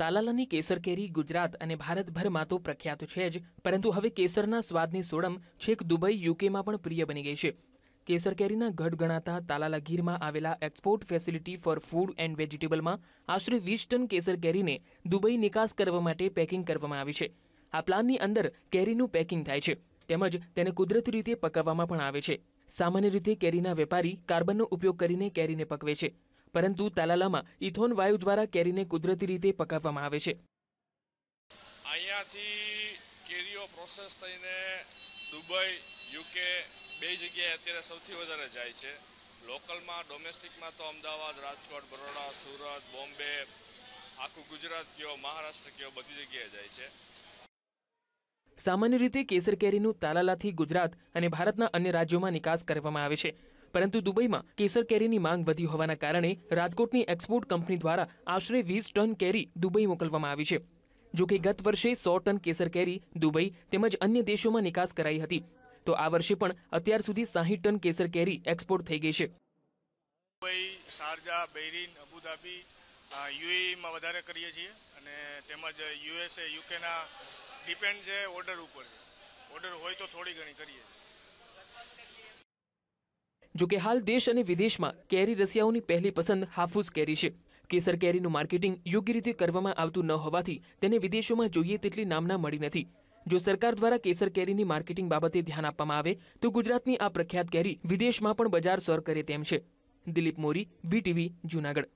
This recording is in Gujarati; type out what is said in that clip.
તાલાલાની કેસર કેરી ગુજરાત અને ભારતભરમાં તો પ્રખ્યાત છે જ પરંતુ હવે કેસરના સ્વાદની સોડમ છેક દુબઈ યુકેમાં પણ પ્રિય બની ગઈ છે કેસર કેરીના ગઢ ગણાતા તાલાલા ગીરમાં આવેલા export facility for food and વેજીટેબલમાં આશરે વીસ ટન કેસર કેરીને દુબઈ નિકાસ કરવા માટે પેકિંગ કરવામાં આવી છે આ પ્લાનની અંદર કેરીનું પેકિંગ થાય છે તેમજ તેને કુદરતી રીતે પકવવામાં પણ આવે છે સામાન્ય રીતે કેરીના વેપારી કાર્બનનો ઉપયોગ કરીને કેરીને પકવે છે પરંતુ તાલાલામાં ઇથોન વાયુ દ્વારા કેરીને કુદરતી રીતે પકાવવામાં આવે છે અહીંયાથી કેરીઓ પ્રોસેસ થઈને દુબઈ યુકે બે જગ્યાએ અત્યારે સૌથી વધારે જાય છે લોકલમાં ડોમેસ્ટિકમાં તો અમદાવાદ રાજકોટ બરોડા સુરત બોમ્બે આખું ગુજરાત કયો મહારાષ્ટ્ર કયો બધી જગ્યાએ જાય છે સામાન્ય રીતે કેસર કેરીનું તાલાલાથી ગુજરાત અને ભારતના અન્ય રાજ્યોમાં નિકાસ કરવામાં આવે છે પરંતુ દુબઈમાં કેસર કેરીની માંગ વધી હોવાના કારણે રાજકોટની એક્સપોર્ટ કંપની દ્વારા આશરે વીસ ટન કેરી દુબઈ મોકલવામાં આવી છે જો કે ગત વર્ષે સો ટન કેસર કેરી દુબઈ તેમજ અન્ય દેશોમાં નિકાસ કરાઈ હતી તો આ વર્ષે પણ અત્યાર સુધી સાહીઠ ટન કેસર કેરી એક્સપોર્ટ થઈ ગઈ છે દુબઈ શારજા બૈરીન અબુધાબી યુએમાં વધારે કરીએ છીએ અને તેમજ યુએસએ યુકેના ડિપેન્ડ છે ઓર્ડર ઉપર ઓર્ડર હોય તો થોડી ઘણી કરીએ જોકે હાલ દેશ અને વિદેશમાં કેરી રસિયાઓની પહેલી પસંદ હાફૂસ કેરી છે કેસર કેરીનું માર્કેટિંગ યોગ્ય રીતે કરવામાં આવતું ન હોવાથી તેને વિદેશોમાં જોઈએ તેટલી નામના મળી નથી જો સરકાર દ્વારા કેસર કેરીની માર્કેટિંગ બાબતે ધ્યાન આપવામાં આવે તો ગુજરાતની આ પ્રખ્યાત કેરી વિદેશમાં પણ બજાર સર કરે તેમ છે દિલીપ મોરી વીટીવી જૂનાગઢ